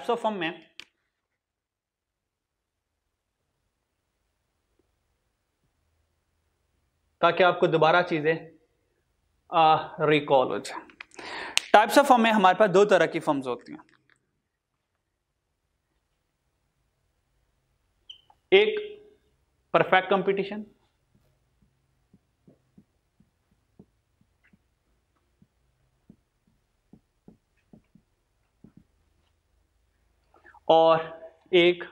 Types of form में ताकि आपको दोबारा चीज़ें रिकॉल हो जाए टाइप्स ऑफ फॉर्म में हमारे पास दो तरह की फॉर्म्स होती हैं एक परफेक्ट कंपटीशन और एक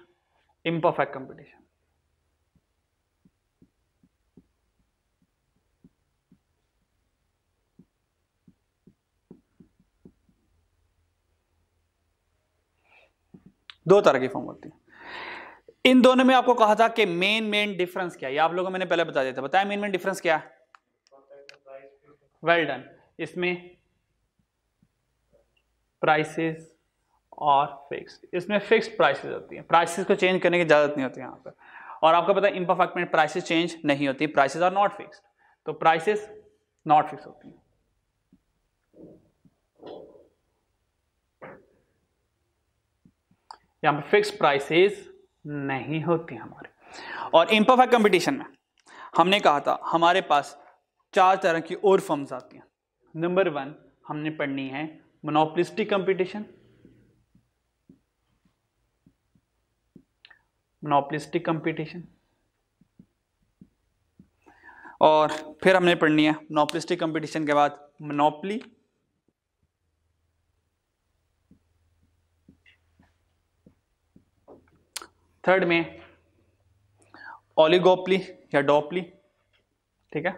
इम्परफेक्ट कंपटीशन दो तरह की फॉर्म होती है इन दोनों में आपको कहा था कि मेन मेन डिफरेंस क्या है आप लोगों को मैंने पहले बता दिया था बताया मेन मेन डिफरेंस क्या है वेल डन इसमें प्राइसेस और फिक्स्ड इसमें फिक्स्ड प्राइसेस होती हैं प्राइसेस को चेंज करने की इजाज़त नहीं होती यहाँ पर और आपको पता है इम्परफेक्ट में प्राइसेस चेंज नहीं होती प्राइसेस आर नॉट फिक्स्ड तो प्राइसेस नॉट फिक्स होती हैं यहाँ पर फिक्स प्राइसेस नहीं होती हमारे और इम्परफेक्ट कंपटीशन में हमने कहा था हमारे पास चार तरह की और फॉर्म्स आती हैं नंबर वन हमने पढ़नी है मोनोपलिस्टिक कंपटीशन मोनोपलिस्टिक कंपटीशन और फिर हमने पढ़नी है मोनोपलिस्टिक कंपटीशन के बाद मोनोपली थर्ड में ओलिगोपली या डोपली ठीक है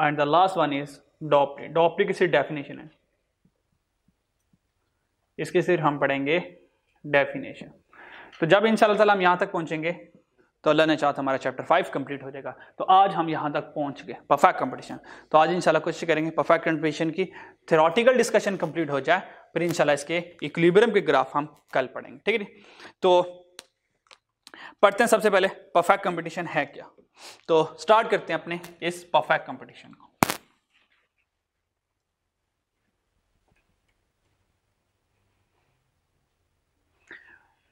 and the last one is duopoly duopoly की सिर्फ डेफिनेशन है इसके सिर्फ हम पढ़ेंगे डेफिनेशन तो जब इन शाह हम यहाँ तक पहुँचेंगे तो अल्लाह ने चाहता हमारा चैप्टर फाइव कंप्लीट हो जाएगा तो आज हम यहाँ तक पहुँच गए परफेक्ट कंपटीशन तो आज इंशाल्लाह कोशिश करेंगे परफेक्ट कंपटीशन की थेरोटिकल डिस्कशन कंप्लीट हो जाए फिर इंशाल्लाह इसके इक्विलिब्रियम के ग्राफ हम कल पढ़ेंगे ठीक है तो पढ़ते हैं सबसे पहले परफेक्ट कंपटीशन है क्या तो स्टार्ट करते हैं अपने इस परफेक्ट कंपटीशन को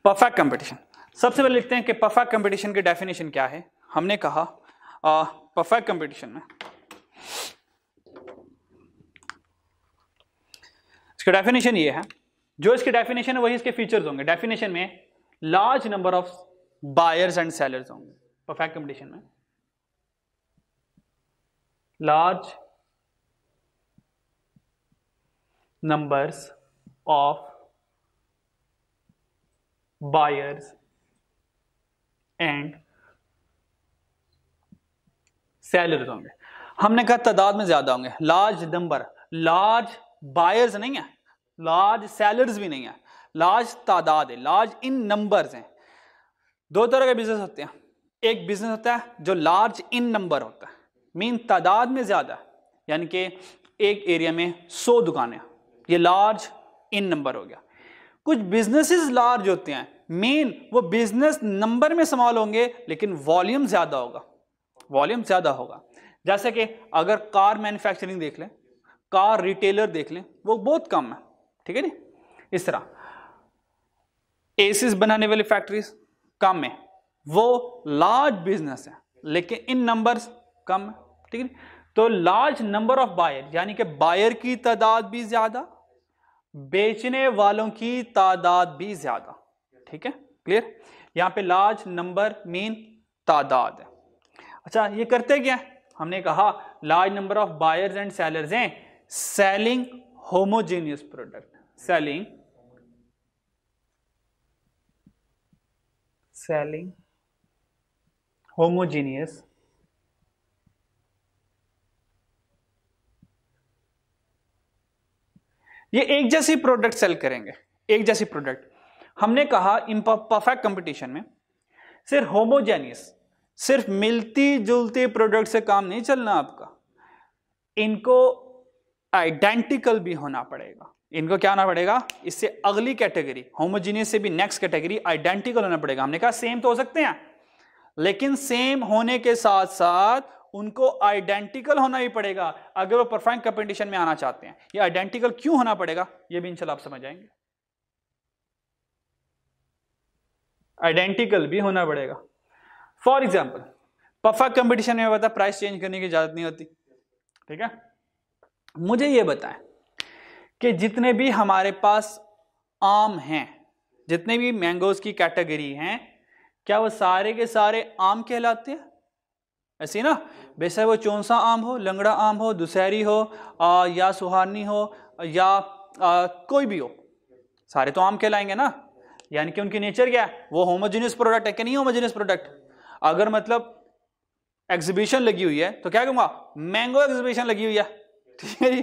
परफेक्ट कंपटीशन सबसे पहले लिखते हैं कि परफेक्ट कंपटीशन की डेफिनेशन क्या है हमने कहा परफेक्ट कंपटीशन में इसका डेफिनेशन ये है जो इसके डेफिनेशन है वही इसके फीचर्स होंगे डेफिनेशन में large number of buyers and sellers होंगे परफेक्ट कंपटीशन में large numbers of buyers and sellers होंगे हमने कहा तादाद में ज्यादा होंगे लार्ज नंबर लार्ज बायर्स नहीं है लार्ज सेलर्स भी नहीं है लार्ज तादाद है लार्ज इन नंबर्स हैं दो तरह के बिजनेस होते हैं एक बिजनेस होता है जो लार्ज इन नंबर होता है मीन तादाद में ज़्यादा यानी कि एक एरिया में सौ दुकानें ये लार्ज इन नंबर हो गया कुछ बिजनेसेस लार्ज होते हैं मेन वो बिजनेस नंबर में समॉल होंगे लेकिन वॉल्यूम ज्यादा होगा वॉल्यूम ज्यादा होगा जैसे कि अगर कार मैन्युफैक्चरिंग देख लें कार रिटेलर देख लें वो बहुत कम है ठीक है जी इस तरह एसीज बनाने वाली फैक्ट्रीज कम है वो लार्ज बिजनेस है लेकिन इन नंबर्स कम है ठीक है तो लार्ज नंबर ऑफ बायर यानी कि बायर की तादाद भी ज्यादा बेचने वालों की तादाद भी ज्यादा ठीक है क्लियर यहाँ पे लार्ज नंबर मीन तादाद अच्छा ये करते क्या हमने कहा large number of buyers and sellers हैं selling homogeneous product selling selling homogeneous ये एक जैसी प्रोडक्ट सेल करेंगे एक जैसी प्रोडक्ट हमने कहा परफेक्ट कंपटीशन में सिर्फ होमोजेनियस सिर्फ मिलती जुलती प्रोडक्ट से काम नहीं चलना आपका इनको आइडेंटिकल भी होना पड़ेगा इनको क्या होना पड़ेगा इससे अगली कैटेगरी होमोजेनियस से भी नेक्स्ट कैटेगरी आइडेंटिकल होना पड़ेगा हमने कहा सेम तो हो सकते हैं लेकिन सेम होने के साथ साथ उनको आइडेंटिकल होना ही पड़ेगा अगर वो परफेक्ट कंपटीशन में आना चाहते हैं ये आइडेंटिकल क्यों होना पड़ेगा ये भी इंशाल्लाह आप समझ आएंगे आइडेंटिकल भी होना पड़ेगा फॉर एग्जाम्पल पफा कंपटीशन में बता प्राइस चेंज करने की इजाजत नहीं होती ठीक है मुझे ये बताएं कि जितने भी हमारे पास आम हैं जितने भी मैंगोज की कैटेगरी हैं क्या वो सारे के सारे आम कहलाते हैं ऐसे ना वैसे वो चौंसा आम हो लंगड़ा आम हो दुशहरी हो आ, या सुहानी हो या आ, कोई भी हो सारे तो आम कहलाएंगे ना यानी कि उनकी नेचर क्या है वो होमोजीनियस प्रोडक्ट है कि नहीं होमोजीनियस प्रोडक्ट अगर मतलब एग्जीबिशन लगी हुई है तो क्या कहूंगा मैंगो एग्जीबिशन लगी हुई है ठीक है जी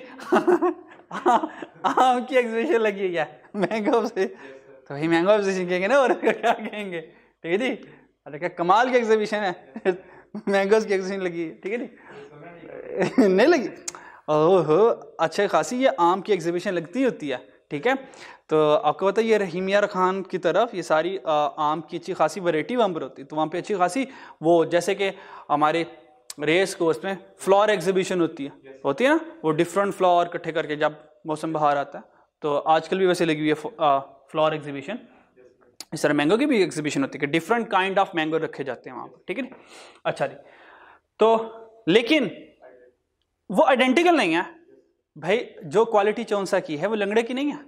हाँ, आम की एग्जीबिशन लगी हुई है मैंगो से तो भाई मैंगो एग्जीबिशन कहेंगे ना और क्या कहेंगे ठीक है जी अरे क्या कमाल की एग्जीबिशन है मैंगोज की एग्जीबिशन लगी है ठीक है जी नहीं लगी ओहो अच्छे खासी ये आम की एग्जीबिशन लगती होती है ठीक है तो आपको पता है ये रहीमिया खान की तरफ ये सारी आम की अच्छी खासी वरायटी वहाँ पर होती है तो वहाँ पे अच्छी खासी वो जैसे कि हमारे रेस को उसमें फ्लावर एग्जीबिशन होती है yes. होती है ना वो डिफरेंट फ्लावर इकट्ठे करके जब मौसम बाहर आता है तो आजकल भी वैसे लगी हुई है फ्लावर एग्जीबिशन इस तरह मैंगो की भी एग्जीबिशन होती है कि डिफरेंट काइंड ऑफ मैंगो रखे जाते हैं वहाँ पर ठीक है अच्छा जी तो लेकिन वो आइडेंटिकल नहीं है भाई जो क्वालिटी सा की है वो लंगड़े की नहीं है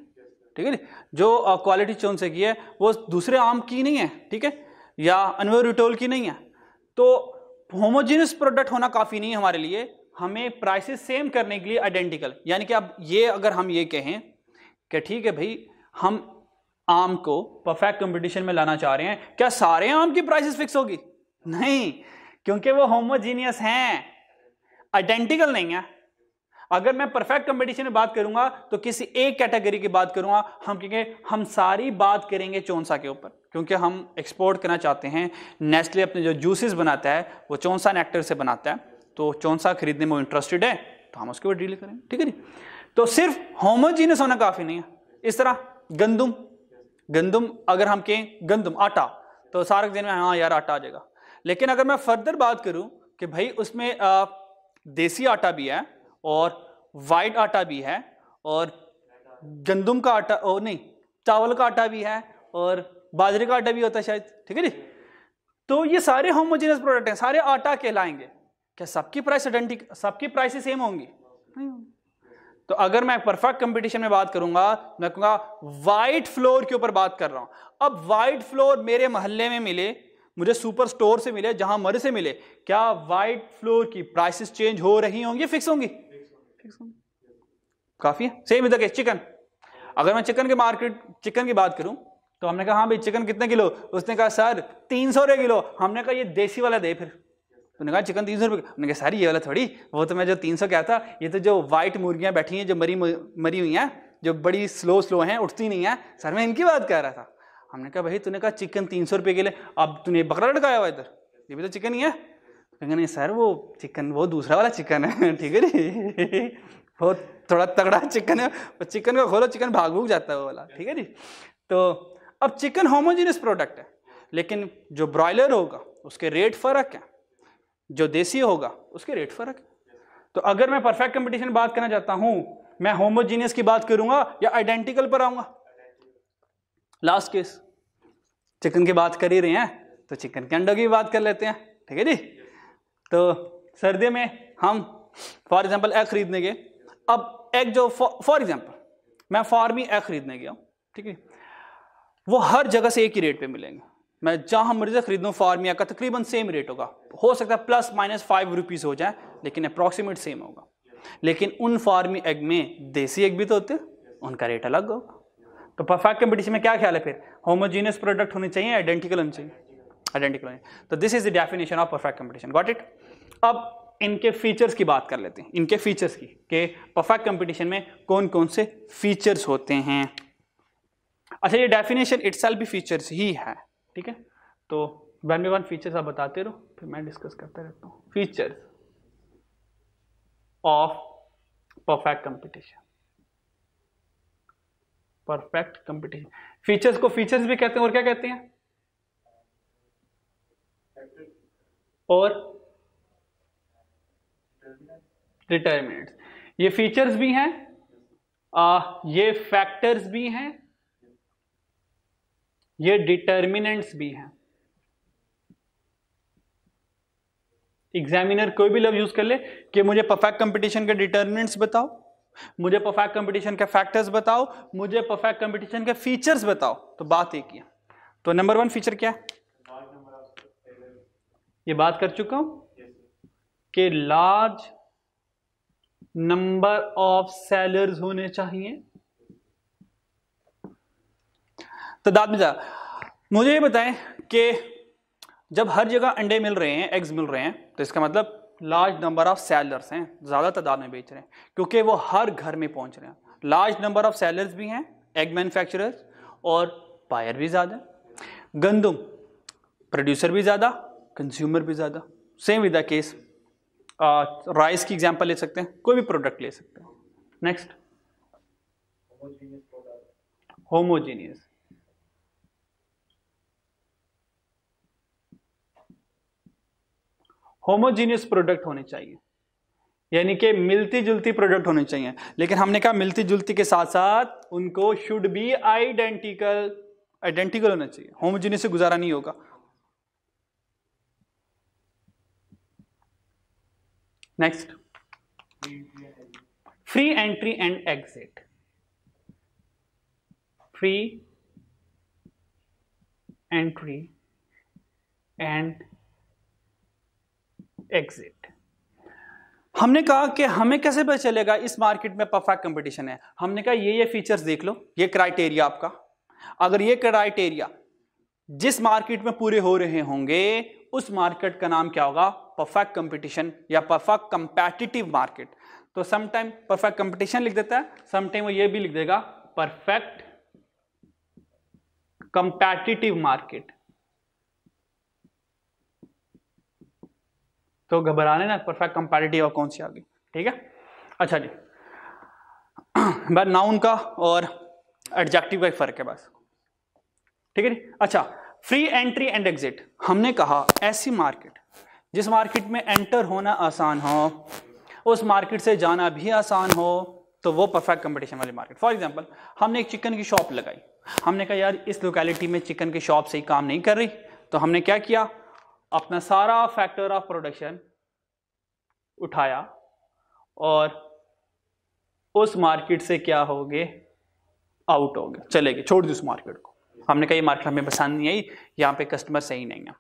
ठीक है जो क्वालिटी सा की है वो दूसरे आम की नहीं है ठीक है या अनवरिटोल की नहीं है तो होमोजीनियस प्रोडक्ट होना काफ़ी नहीं है हमारे लिए हमें प्राइसेस सेम करने के लिए आइडेंटिकल यानी कि अब ये अगर हम ये कहें कि ठीक है भाई हम आम को परफेक्ट कंपटीशन में लाना चाह रहे हैं क्या सारे आम की प्राइसेस फिक्स होगी नहीं क्योंकि वो होमोजीनियस हैं आइडेंटिकल नहीं है अगर मैं परफेक्ट कंपटीशन में बात करूंगा तो किसी एक कैटेगरी की बात करूंगा हम क्योंकि हम सारी बात करेंगे चौनसा के ऊपर क्योंकि हम एक्सपोर्ट करना चाहते हैं नेस्ले अपने जो जूसेस बनाता है वो चौनसा नेक्टर से बनाता है तो चौनसा खरीदने में इंटरेस्टेड है तो हम उसके ऊपर डील करेंगे ठीक है जी तो सिर्फ होमोजीनस होना काफी नहीं है इस तरह गंदुम गंदुम अगर हम कहें गंदुम आटा तो सारे दिन में हाँ यार आटा आ जाएगा लेकिन अगर मैं फर्दर बात करूं कि भाई उसमें आ, देसी आटा भी है और वाइट आटा भी है और गंदम का आटा ओ नहीं चावल का आटा भी है और बाजरे का आटा भी होता है शायद ठीक है जी तो ये सारे होमोजीनियस प्रोडक्ट हैं सारे आटा कहलाएंगे क्या सबकी प्राइस आइडेंटिक सबकी प्राइस सेम होंगी तो अगर मैं परफेक्ट कंपटीशन में बात करूंगा मैं कहूंगा वाइट फ्लोर के ऊपर बात कर रहा हूं अब वाइट फ्लोर मेरे मोहल्ले में मिले मुझे सुपर स्टोर से मिले जहां मर से मिले क्या वाइट फ्लोर की प्राइसेस चेंज हो रही होंगी फिक्स होंगी काफ़ी है सेम इधर केस चिकन अगर मैं चिकन के मार्केट चिकन की बात करूं तो हमने कहा हाँ भाई चिकन कितने किलो उसने कहा सर तीन सौ रुपये किलो हमने कहा ये देसी वाला दे फिर उन्होंने कहा चिकन तीन सौ रुपये उन्होंने कहा सर ये वाला थोड़ी वो तो मैं जो तीन सौ क्या था ये तो जो वाइट मुर्गियाँ बैठी हैं जो मरी मरी हुई हैं जो बड़ी स्लो स्लो हैं उठती नहीं हैं सर मैं इनकी बात कह रहा था हमने कहा भाई तूने कहा चिकन तीन सौ रुपये किलो अब तूने बकरा लटकाया हुआ इधर ये भी तो चिकन ही है लेकिन नहीं सर वो चिकन वो दूसरा वाला चिकन है ठीक है जी वो थोड़ा तगड़ा चिकन है चिकन को खोलो चिकन भाग भूग जाता है वो वाला ठीक है जी तो अब चिकन होमोजीनियस प्रोडक्ट है लेकिन जो ब्रॉयलर होगा उसके रेट फ़र्क है जो देसी होगा उसके रेट फ़र्क है तो अगर मैं परफेक्ट कंपटीशन बात करना चाहता हूं मैं होमोजीनियस की बात करूंगा या आइडेंटिकल पर आऊंगा लास्ट केस चिकन की बात कर ही रहे हैं तो चिकन के अंडों की बात कर लेते हैं ठीक है जी तो सर्दी में हम फॉर एग्जाम्पल एग खरीदने गए अब एग जो फॉर एग्जाम्पल मैं फार्मी एग खरीदने गया हूँ ठीक है वो हर जगह से एक ही रेट पे मिलेंगे मैं जहां मर्जी खरीदूँ फार्मिया का तकरीबन सेम रेट होगा हो सकता है प्लस माइनस फाइव रुपीज़ हो जाए लेकिन अप्रॉक्सीमेट सेम होगा लेकिन उन फार्मी एग में देसी एग भी तो होते उनका रेट अलग होगा तो परफेक्ट कंपटीशन में क्या ख्याल है फिर होमोजीनियस प्रोडक्ट होने चाहिए आइडेंटिकल होने चाहिए आइडेंटिकल तो this is the definition of perfect competition got it अब इनके फीचर्स की बात कर लेते हैं इनके फीचर्स की कि परफेक्ट कंपटीशन में कौन कौन से फीचर्स होते हैं अच्छा ये डेफिनेशन इट भी फीचर्स ही है ठीक है तो वन बाई वन फीचर्स आप बताते रहो फिर मैं डिस्कस करता रहता हूँ features of perfect competition perfect competition features को फीचर्स भी कहते हैं और क्या कहते हैं और रिटायरमेंट ये फीचर्स भी हैं ये फैक्टर्स भी हैं ये डिटर्मिनेंट्स भी हैं एग्जामिनर कोई भी लव यूज कर ले कि मुझे परफेक्ट कंपटीशन के डिटर्मिनेंट्स बताओ मुझे परफेक्ट कंपटीशन के फैक्टर्स बताओ मुझे परफेक्ट कंपटीशन के फीचर्स बताओ तो बात एक ही है तो नंबर वन फीचर क्या है ये बात कर चुका हूं कि लार्ज नंबर ऑफ सेलर्स होने चाहिए तो दाद में जा मुझे ये बताएं कि जब हर जगह अंडे मिल रहे हैं एग्स मिल रहे हैं तो इसका मतलब लार्ज नंबर ऑफ सेलर्स हैं ज़्यादा तादाद में बेच रहे हैं क्योंकि वो हर घर में पहुंच रहे हैं लार्ज नंबर ऑफ सेलर्स भी हैं एग मैन्युफैक्चरर्स और बायर भी ज़्यादा गंदम प्रोड्यूसर भी ज़्यादा कंज्यूमर भी ज़्यादा same with the case rice की एग्जांपल ले सकते हैं कोई भी प्रोडक्ट ले सकते हैं नेक्स्ट होमोजीनियस होमोजीनियस प्रोडक्ट होने चाहिए यानी कि मिलती जुलती प्रोडक्ट होने चाहिए लेकिन हमने कहा मिलती जुलती के साथ साथ उनको शुड बी आइडेंटिकल आइडेंटिकल होना चाहिए होमोजीनियस से गुजारा नहीं होगा next free entry and exit free entry and exit हमने कहा कि हमें कैसे पता चलेगा इस मार्केट में परफेक्ट कंपटीशन है हमने कहा ये ये फीचर्स देख लो ये क्राइटेरिया आपका अगर ये क्राइटेरिया जिस मार्केट में पूरे हो रहे होंगे उस मार्केट का नाम क्या होगा परफेक्ट कंपटीशन या परफेक्ट कंपेटिटिव मार्केट तो समटाइम परफेक्ट कंपटीशन लिख देता है समटाइम वो ये भी लिख देगा परफेक्ट कंपेटिटिव मार्केट तो घबराने ना परफेक्ट कंपेटिटिव और कौन सी आ गई ठीक है अच्छा जी बस नाउन का और एडजेक्टिव का एक फर्क है बस ठीक है अच्छा फ्री एंट्री एंड एग्जिट हमने कहा ऐसी मार्केट जिस मार्केट में एंटर होना आसान हो उस मार्केट से जाना भी आसान हो तो वो परफेक्ट कंपटीशन वाली मार्केट फॉर एग्जाम्पल हमने एक चिकन की शॉप लगाई हमने कहा यार इस लोकेलिटी में चिकन की शॉप सही काम नहीं कर रही तो हमने क्या किया अपना सारा फैक्टर ऑफ प्रोडक्शन उठाया और उस मार्केट से क्या हो गए आउट हो गए चले गए छोड़ दी उस मार्केट को हमने कहा ये मार्केट हमें पसंद नहीं आई यहाँ पे कस्टमर सही नहीं है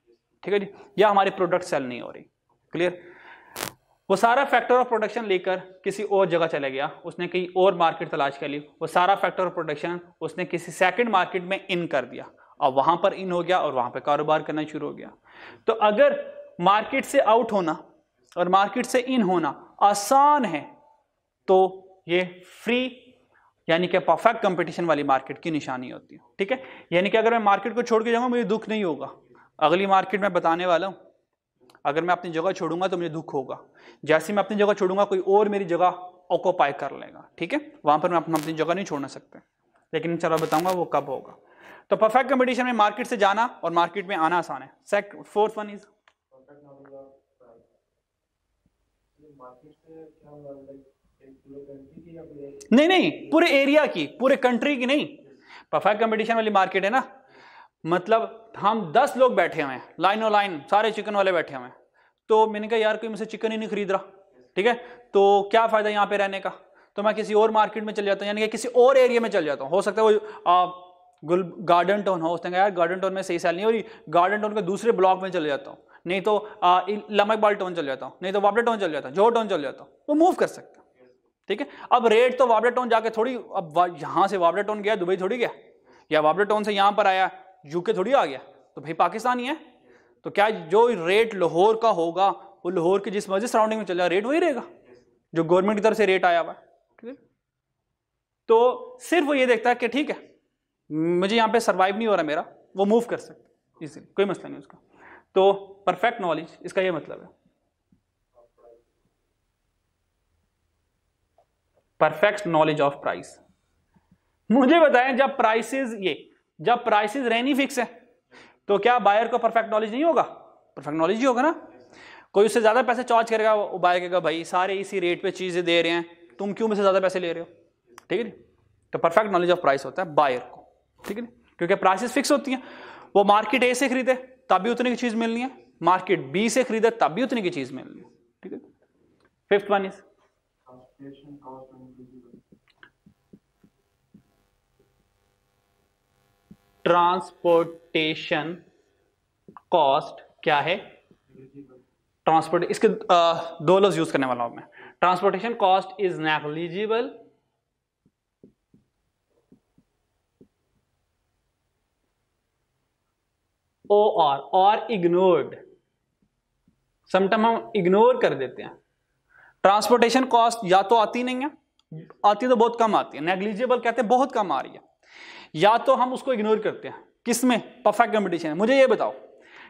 ठीक है जी या हमारे प्रोडक्ट सेल नहीं हो रही क्लियर वो सारा फैक्टर ऑफ प्रोडक्शन लेकर किसी और जगह चला गया उसने कहीं और मार्केट तलाश कर ली वो सारा फैक्टर ऑफ प्रोडक्शन उसने किसी सेकंड मार्केट में इन कर दिया और वहां पर इन हो गया और वहां पर कारोबार करना शुरू हो गया तो अगर मार्केट से आउट होना और मार्केट से इन होना आसान है तो ये फ्री यानी कि परफेक्ट कंपटीशन वाली मार्केट की निशानी होती है ठीक है यानी कि अगर मैं मार्केट को छोड़ के जाऊँगा मुझे दुख नहीं होगा अगली मार्केट में बताने वाला हूँ अगर मैं अपनी जगह छोड़ूंगा तो मुझे दुख होगा जैसे मैं अपनी जगह छोड़ूंगा कोई और मेरी जगह ऑकोपाई कर लेगा ठीक है वहाँ पर मैं अपना अपनी जगह नहीं छोड़ना सकते लेकिन चलो बताऊँगा वो कब होगा तो परफेक्ट कंपटीशन में मार्केट से जाना और मार्केट में आना आसान है सेकंड फोर्थ वन इज नहीं नहीं पूरे एरिया की पूरे कंट्री की नहीं परफेक्ट कंपटीशन वाली मार्केट है ना मतलब हम दस लोग बैठे हुए हैं लाइनो लाइन सारे चिकन वाले बैठे हुए हैं तो मैंने कहा यार कोई मुझसे चिकन ही नहीं खरीद रहा ठीक है तो क्या फ़ायदा यहाँ पे रहने का तो मैं किसी और मार्केट में चल जाता हूँ यानी कि किसी और एरिया में चल जाता हूँ हो सकता है वो आ, गुल गार्डन टाउन हो उसने कहा यार गार्डन टाउन में सही सैल नहीं हो रही गार्डन टाउन के दूसरे ब्लॉक में चले जाता हूँ नहीं तो लमकबाल टाउन चल जाता हूँ नहीं तो वापडा टाउन चल जाता हूँ जोर टाउन चल जाता हूँ वो मूव कर सकता ठीक है अब रेट तो वाबलेटोन जाके थोड़ी अब यहां से वाबलेटोन गया दुबई थोड़ी गया या वाबलेटोन से यहां पर आया यूके थोड़ी आ गया तो भाई पाकिस्तान ही है तो क्या जो रेट लाहौर का होगा वो लाहौर के जिस मर्जी सराउंडिंग में चल रेट वही रहेगा जो गवर्नमेंट की तरफ से रेट आया हुआ ठीक है तो सिर्फ वो ये देखता है कि ठीक है मुझे यहाँ पे सर्वाइव नहीं हो रहा मेरा वो मूव कर सकते इसलिए कोई मसला नहीं उसका तो परफेक्ट नॉलेज इसका ये मतलब है परफेक्ट नॉलेज ऑफ प्राइस मुझे बताएं जब प्राइसेस ये जब प्राइसेस रहनी फिक्स है तो क्या बायर को परफेक्ट नॉलेज नहीं होगा परफेक्ट नॉलेज ही होगा ना कोई उससे ज्यादा पैसे चार्ज करेगा वो बायर कहेगा भाई सारे इसी रेट पे चीजें दे रहे हैं तुम क्यों मुझसे ज्यादा पैसे ले रहे हो ठीक है तो परफेक्ट नॉलेज ऑफ प्राइस होता है बायर को ठीक है क्योंकि प्राइसेस फिक्स होती हैं वो मार्केट ए से खरीदे तब भी उतनी की चीज मिलनी है मार्केट बी से खरीदे तब भी उतनी की चीज मिलनी है ठीक है fifth one is transportation cost increases. Transportation cost क्या है ट्रांसपोर्ट इसके दो लफ्ज यूज करने वाला हूं मैं ट्रांसपोर्टेशन कॉस्ट इज नेग्लिजिबल ओ और और इग्नोर्ड समटम हम इग्नोर कर देते हैं ट्रांसपोर्टेशन कॉस्ट या तो आती नहीं है आती तो बहुत कम आती है नेग्लिजिबल कहते हैं बहुत कम आ रही है या तो हम उसको इग्नोर करते हैं किस में परफेक्ट कंपटीशन है मुझे ये बताओ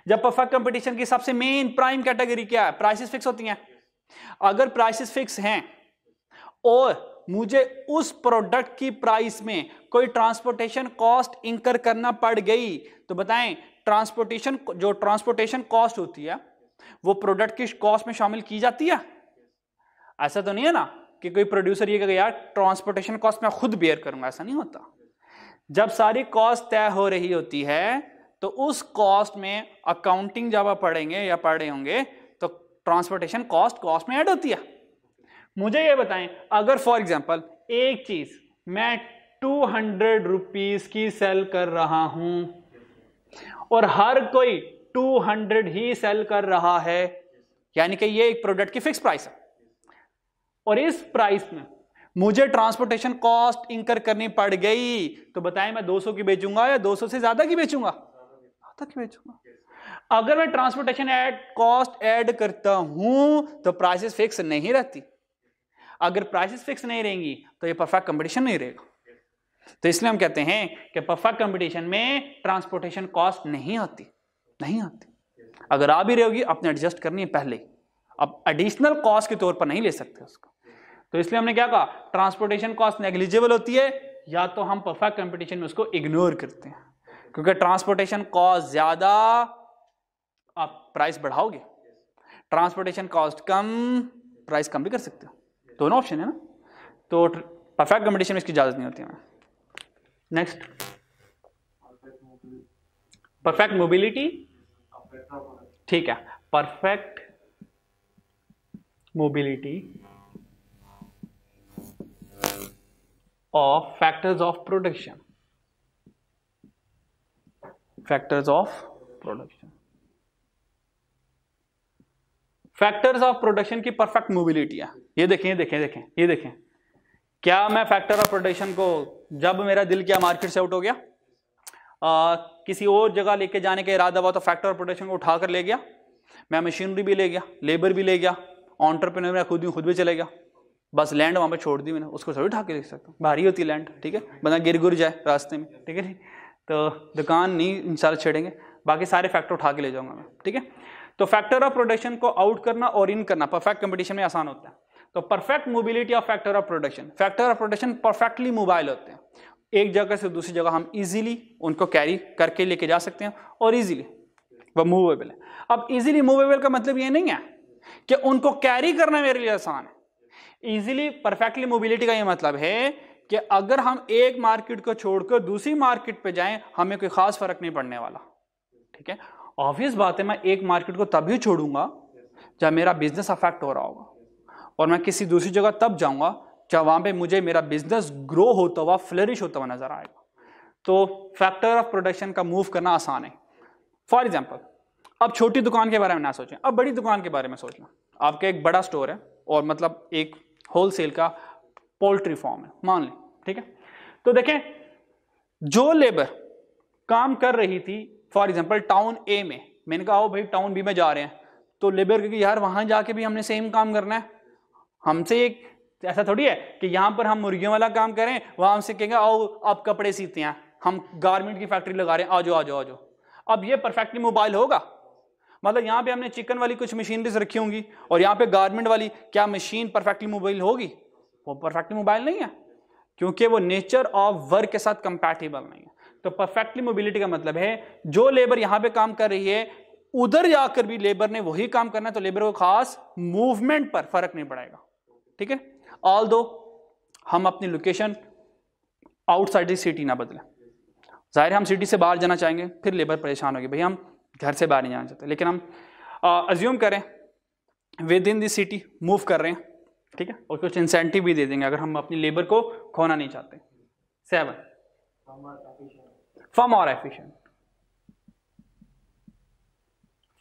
जब परफेक्ट कंपटीशन की सबसे मेन प्राइम कैटेगरी क्या है प्राइसेस फिक्स होती हैं अगर प्राइसेस फिक्स हैं और मुझे उस प्रोडक्ट की प्राइस में कोई ट्रांसपोर्टेशन कॉस्ट इंकर करना पड़ गई तो बताएं ट्रांसपोर्टेशन जो ट्रांसपोर्टेशन कॉस्ट होती है वो प्रोडक्ट की कॉस्ट में शामिल की जाती है ऐसा तो नहीं है ना कि कोई प्रोड्यूसर ये कहेगा यार ट्रांसपोर्टेशन कॉस्ट मैं खुद बेयर करूंगा ऐसा नहीं होता जब सारी कॉस्ट तय हो रही होती है तो उस कॉस्ट में अकाउंटिंग जब आप पढ़ेंगे या पढ़े होंगे तो ट्रांसपोर्टेशन कॉस्ट कॉस्ट में ऐड होती है मुझे ये बताएं अगर फॉर एग्जाम्पल एक चीज मैं टू हंड्रेड रुपीज की सेल कर रहा हूं और हर कोई टू हंड्रेड ही सेल कर रहा है यानी कि ये एक प्रोडक्ट की फिक्स प्राइस है और इस प्राइस में मुझे ट्रांसपोर्टेशन कॉस्ट इंकर करनी पड़ गई तो बताएं मैं 200 की बेचूंगा या 200 से ज्यादा की बेचूंगा ज्यादा की बेचूंगा अगर मैं ट्रांसपोर्टेशन एड कॉस्ट एड करता हूं तो प्राइसेस फिक्स नहीं रहती अगर प्राइसेस फिक्स नहीं रहेंगी तो ये परफेक्ट कंपटीशन नहीं रहेगा तो इसलिए हम कहते हैं कि परफेक्ट कंपटीशन में ट्रांसपोर्टेशन कॉस्ट नहीं आती नहीं आती अगर आ भी रही होगी अपने एडजस्ट करनी है पहले अब एडिशनल कॉस्ट के तौर पर नहीं ले सकते उसको तो इसलिए हमने क्या कहा ट्रांसपोर्टेशन कॉस्ट नेग्लिजिबल होती है या तो हम परफेक्ट कंपटीशन में उसको इग्नोर करते हैं क्योंकि ट्रांसपोर्टेशन कॉस्ट ज़्यादा आप प्राइस बढ़ाओगे ट्रांसपोर्टेशन कॉस्ट कम प्राइस कम भी कर सकते हो दोनों ऑप्शन है ना तो परफेक्ट कंपटीशन में इसकी इजाज़त नहीं होती हमें नेक्स्ट परफेक्ट मोबिलिटी ठीक है perfect mobility of factors of production factors of production factors of production की परफेक्ट मोबिलिटी है ये देखें ये देखें देखें ये देखें क्या मैं फैक्टर ऑफ प्रोडक्शन को जब मेरा दिल क्या मार्केट से आउट हो गया आ, किसी और जगह लेके जाने का इरादा हुआ तो फैक्टर ऑफ प्रोडक्शन को उठाकर ले गया मैं मशीनरी भी ले गया लेबर भी ले गया ऑन्टरप्रेनर मैं खुद ही खुद भी चले गया बस लैंड वहाँ पे छोड़ दी मैंने उसको थोड़ी उठा के देख सकता हूँ भारी होती लैंड ठीक है बंदा गिर गुर जाए रास्ते में ठीक है नहीं तो दुकान नहीं सारे छेड़ेंगे बाकी सारे फैक्टर उठा के ले जाऊँगा मैं ठीक है तो फैक्टर ऑफ प्रोडक्शन को आउट करना और इन करना परफेक्ट कंपटीशन में आसान होता है तो perfect mobility of factor of production factor of production perfectly mobile होते हैं एक जगह से दूसरी जगह हम इजीली उनको कैरी करके लेके जा सकते हैं और इजीली वह मूवेबल है अब इजीली मूवेबल का मतलब ये नहीं है कि उनको कैरी करना मेरे लिए आसान है इजीली परफेक्टली मोबिलिटी का ये मतलब है कि अगर हम एक मार्केट को छोड़कर दूसरी मार्केट पे जाएं हमें कोई खास फर्क नहीं पड़ने वाला ठीक है ऑब्वियस बात है मैं एक मार्केट को तभी छोड़ूंगा जब मेरा बिजनेस अफेक्ट हो रहा होगा और मैं किसी दूसरी जगह तब जाऊंगा जब वहां पे मुझे मेरा बिजनेस ग्रो होता हुआ फ्लरिश होता हुआ नजर आएगा तो फैक्टर ऑफ प्रोडक्शन का मूव करना आसान है फॉर एग्जाम्पल अब छोटी दुकान के बारे में ना सोचें अब बड़ी दुकान के बारे में सोचना आपका एक बड़ा स्टोर है और मतलब एक होलसेल का पोल्ट्री फॉर्म है मान लें ठीक है तो देखें जो लेबर काम कर रही थी फॉर एग्जाम्पल टाउन ए में मैंने कहा भाई टाउन बी में जा रहे हैं तो लेबर क्योंकि यार वहां जाके भी हमने सेम काम करना है हमसे एक ऐसा थोड़ी है कि यहां पर हम मुर्गियों वाला काम करें वहां हमसे कहेंगे आओ आप कपड़े सीते हैं हम गारमेंट की फैक्ट्री लगा रहे हैं आ जाओ आ जाओ आ जाओ अब ये परफेक्टली मोबाइल होगा मतलब यहां पे हमने चिकन वाली कुछ मशीनरीज रखी होंगी और यहां पे गारमेंट वाली क्या मशीन परफेक्टली मोबाइल होगी वो परफेक्टली मोबाइल नहीं है क्योंकि वो नेचर ऑफ वर्क के साथ कंपैटिबल नहीं है तो परफेक्टली मोबिलिटी का मतलब है जो लेबर यहां पे काम कर रही है उधर जाकर भी लेबर ने वही काम करना है तो लेबर को खास मूवमेंट पर फर्क नहीं पड़ेगा ठीक है ऑल दो हम अपनी लोकेशन आउटसाइड सिटी ना बदले जाहिर हम सिटी से बाहर जाना चाहेंगे फिर लेबर परेशान होगी भाई हम घर से बाहर नहीं जाना चाहते लेकिन हम अज्यूम करें within this city move कर रहे हैं ठीक है और कुछ इंसेंटिव भी दे देंगे अगर हम अपनी लेबर को खोना नहीं चाहते सेवन फर्म और एफिशिएंट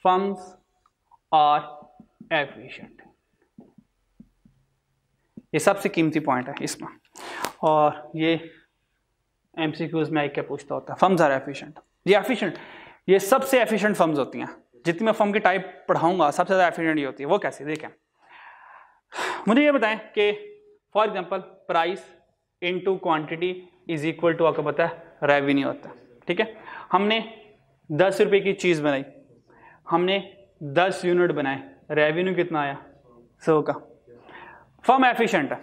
फर्म्स आर एफिशिएंट ये सबसे कीमती पॉइंट है इसमें और ये एम सी क्यूज में एक क्या पूछता होता है फम्स आर एफिशिएंट ये एफिशिएंट ये सबसे एफिशिएंट फर्म्स होती हैं जितनी मैं फर्म की टाइप पढ़ाऊंगा सबसे ज़्यादा एफिशिएंट ये होती है वो कैसे देखें मुझे ये बताएं कि for example price into quantity is equal to आपको पता है रेवेन्यू होता है ठीक है हमने दस रुपये की चीज़ बनाई हमने दस यूनिट बनाए रेवेन्यू कितना आया सो का फर्म एफिशिएंट है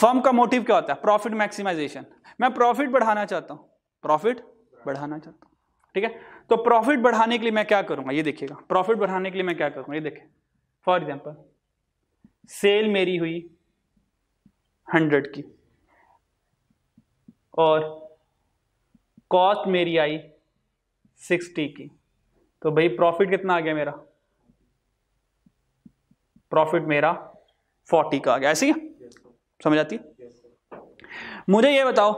फर्म का मोटिव क्या होता है प्रॉफिट मैक्सिमाइजेशन मैं प्रॉफिट बढ़ाना चाहता हूँ प्रॉफिट बढ़ाना चाहता हूँ ठीक है तो प्रॉफिट बढ़ाने के लिए मैं क्या करूंगा ये देखिएगा प्रॉफिट बढ़ाने के लिए मैं क्या करूंगा ये देखें फॉर एग्जाम्पल सेल मेरी हुई हंड्रेड की और कॉस्ट मेरी आई सिक्सटी की तो भाई प्रॉफिट कितना आ गया मेरा प्रॉफिट मेरा फोर्टी का आ गया ऐसे ही समझ आती मुझे ये बताओ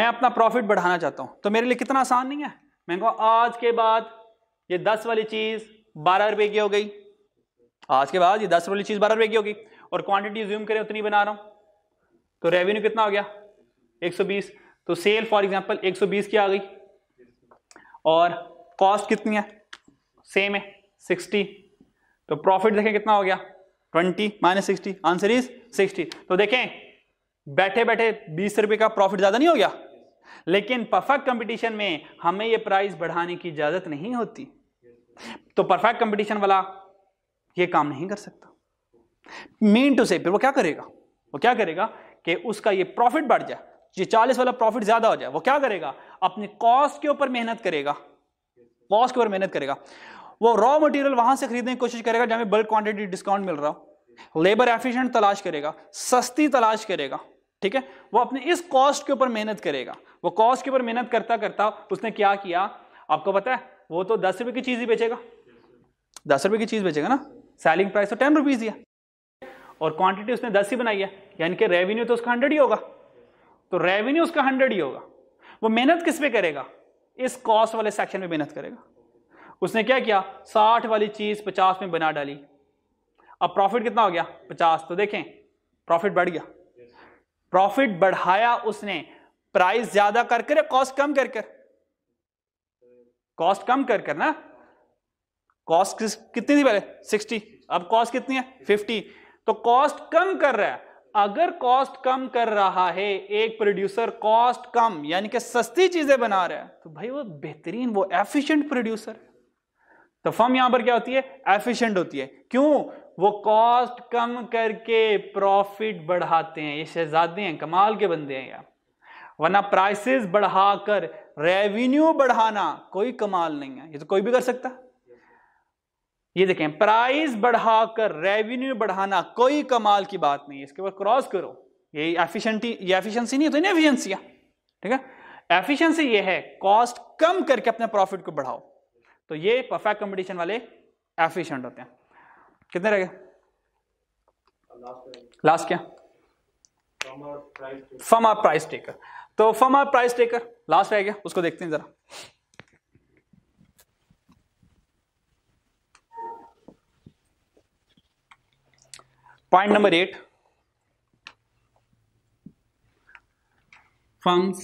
मैं अपना प्रॉफिट बढ़ाना चाहता हूं तो मेरे लिए कितना आसान नहीं है मैंने कहा आज के बाद ये दस वाली चीज बारह रुपए की हो गई आज के बाद ये दस वाली चीज बारह रुपए की होगी और क्वांटिटी ज्यूम करें उतनी बना रहा हूं तो रेवेन्यू कितना हो गया 120 तो सेल फॉर एग्जांपल 120 की आ गई और कॉस्ट कितनी है सेम है 60 तो प्रॉफिट देखें कितना हो गया 20 माइनस सिक्सटी आंसर इज 60 तो देखें बैठे बैठे बीस रुपए का प्रॉफिट ज्यादा नहीं हो गया लेकिन परफेक्ट कंपटीशन में हमें ये प्राइस बढ़ाने की इजाजत नहीं होती तो परफेक्ट कंपटीशन वाला ये काम नहीं कर सकता मीन टू से फिर वो क्या करेगा वो क्या करेगा कि उसका ये प्रॉफिट बढ़ जाए ये चालीस वाला प्रॉफिट ज्यादा हो जाए वो क्या करेगा अपने कॉस्ट के ऊपर मेहनत करेगा कॉस्ट के ऊपर मेहनत करेगा वो रॉ मटेरियल वहां से खरीदने की कोशिश करेगा जहां बल्क क्वांटिटी डिस्काउंट मिल रहा हो लेबर एफिशिएंट तलाश करेगा सस्ती तलाश करेगा ठीक है वो अपने इस कॉस्ट के ऊपर मेहनत करेगा वो कॉस्ट के ऊपर मेहनत करता करता उसने क्या किया आपको पता है वो तो दस रुपए की चीज़ ही बेचेगा दस रुपए की चीज़ बेचेगा ना सेलिंग प्राइस तो टेन रुपीज़ दिया और क्वांटिटी उसने दस ही बनाई है यानी कि रेवेन्यू तो उसका हंड्रेड ही होगा तो रेवेन्यू उसका हंड्रेड ही होगा वो मेहनत किस पे करेगा इस कॉस्ट वाले सेक्शन में मेहनत करेगा उसने क्या किया साठ वाली चीज पचास में बना डाली अब प्रॉफिट कितना हो गया पचास तो देखें प्रॉफिट बढ़ गया प्रॉफिट बढ़ाया उसने प्राइस ज्यादा कर कर कॉस्ट कम कर कर कॉस्ट कम कर कर ना कॉस्ट कितनी थी पहले सिक्सटी अब कॉस्ट कितनी है फिफ्टी तो कॉस्ट कम कर रहा है अगर कॉस्ट कम कर रहा है एक प्रोड्यूसर कॉस्ट कम यानी कि सस्ती चीजें बना रहा है तो भाई वो बेहतरीन वो एफिशिएंट प्रोड्यूसर तो फर्म यहां पर क्या होती है एफिशिएंट होती है क्यों वो कॉस्ट कम करके प्रॉफिट बढ़ाते हैं ये शहजादे हैं कमाल के बंदे हैं यार वरना प्राइसेस बढ़ाकर रेवेन्यू बढ़ाना कोई कमाल नहीं है ये तो कोई भी कर सकता ये देखें प्राइस बढ़ाकर रेवेन्यू बढ़ाना कोई कमाल की बात नहीं है इसके ऊपर क्रॉस करो ये एफिशिएंटी ये एफिशिएंसी नहीं होती ना एफिशिएंसी ठीक है एफिशिएंसी ये है कॉस्ट कम करके अपने प्रॉफिट को बढ़ाओ तो ये परफेक्ट कंपटीशन वाले एफिशिएंट होते हैं कितने रह गए लास्ट क्या फर्म ऑफ प्राइस टेकर तो firm of price taker last रह गया उसको देखते हैं जरा point number eight firms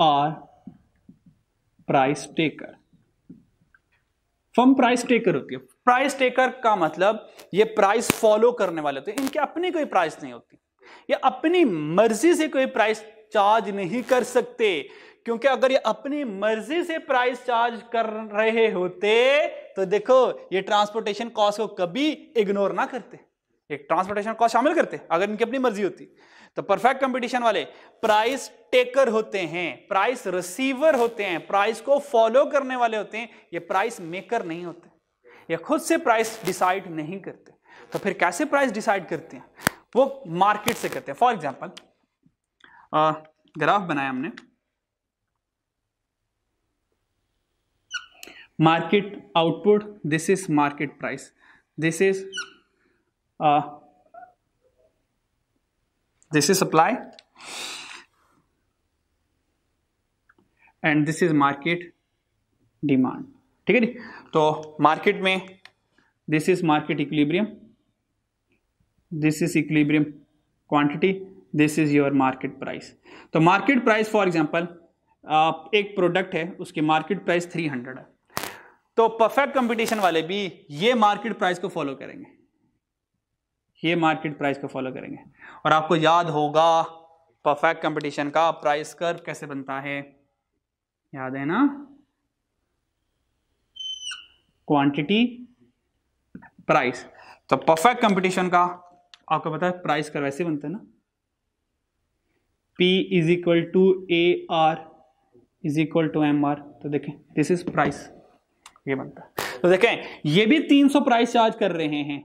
are price taker firm price taker होती है प्राइस टेकर का मतलब ये प्राइस फॉलो करने वाले होते इनकी अपनी कोई प्राइस नहीं होती ये अपनी मर्जी से कोई प्राइस चार्ज नहीं कर सकते क्योंकि अगर ये अपनी मर्जी से प्राइस चार्ज कर रहे होते तो देखो ये ट्रांसपोर्टेशन कॉस्ट को कभी इग्नोर ना करते एक ट्रांसपोर्टेशन कॉस्ट शामिल करते अगर इनकी अपनी मर्जी होती तो परफेक्ट कंपटीशन वाले प्राइस टेकर होते हैं प्राइस रिसीवर होते हैं प्राइस को फॉलो करने वाले होते हैं ये प्राइस मेकर नहीं होते या खुद से प्राइस डिसाइड नहीं करते तो फिर कैसे प्राइस डिसाइड करते हैं वो मार्केट से करते हैं फॉर एग्जाम्पल ग्राफ बनाया हमने market output this is market price this is this is supply and this is market demand ठीक है तो मार्केट में this is market equilibrium this is equilibrium quantity this is your market price तो market price for example एक product है उसकी market price 300 है तो परफेक्ट कंपटीशन वाले भी ये मार्केट प्राइस को फॉलो करेंगे ये मार्केट प्राइस को फॉलो करेंगे और आपको याद होगा परफेक्ट कंपटीशन का प्राइस कर्व कैसे बनता है याद है ना क्वांटिटी प्राइस तो परफेक्ट कंपटीशन का आपको पता है प्राइस कर वैसे बनता है ना P is equal to A R is equal to M R तो देखें दिस इज प्राइस ये बनता है तो देखें ये भी 300 प्राइस चार्ज कर रहे हैं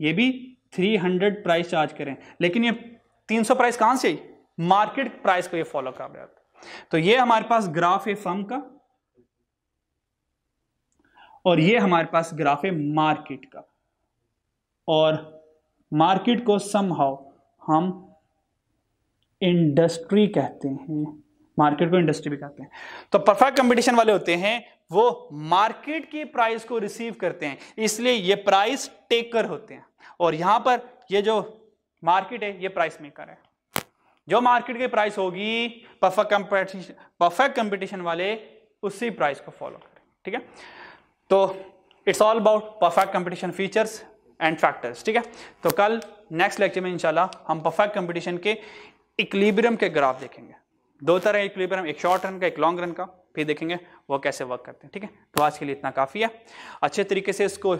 ये भी 300 प्राइस चार्ज कर रहे हैं लेकिन ये 300 प्राइस कहां से मार्केट प्राइस को ये फॉलो कर रहा है तो ये हमारे पास ग्राफ है फर्म का और ये हमारे पास ग्राफ है मार्केट का और मार्केट को समहाउ हम इंडस्ट्री कहते हैं मार्केट को इंडस्ट्री भी कहते हैं तो परफेक्ट कंपटीशन वाले होते हैं वो मार्केट की प्राइस को रिसीव करते हैं इसलिए ये प्राइस टेकर होते हैं और यहां पर ये जो मार्केट है ये प्राइस मेकर है जो मार्केट की प्राइस होगी परफेक्ट कंपटीशन परफेक्ट कंपटीशन वाले उसी प्राइस को फॉलो करें ठीक है तो it's all about perfect competition features and factors ठीक है तो कल नेक्स्ट लेक्चर में इंशाल्लाह हम परफेक्ट कंपटीशन के इक्लिब्रियम के ग्राफ देखेंगे दो तरह इक्लिब्रियम एक शॉर्ट रन का एक लॉन्ग रन का फिर देखेंगे वो कैसे वर्क करते हैं ठीक है तो आज के लिए इतना काफ़ी है अच्छे तरीके से इसको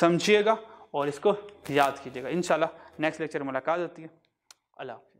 समझिएगा और इसको याद कीजिएगा इन नेक्स्ट लेक्चर मुलाकात होती है अल्लाह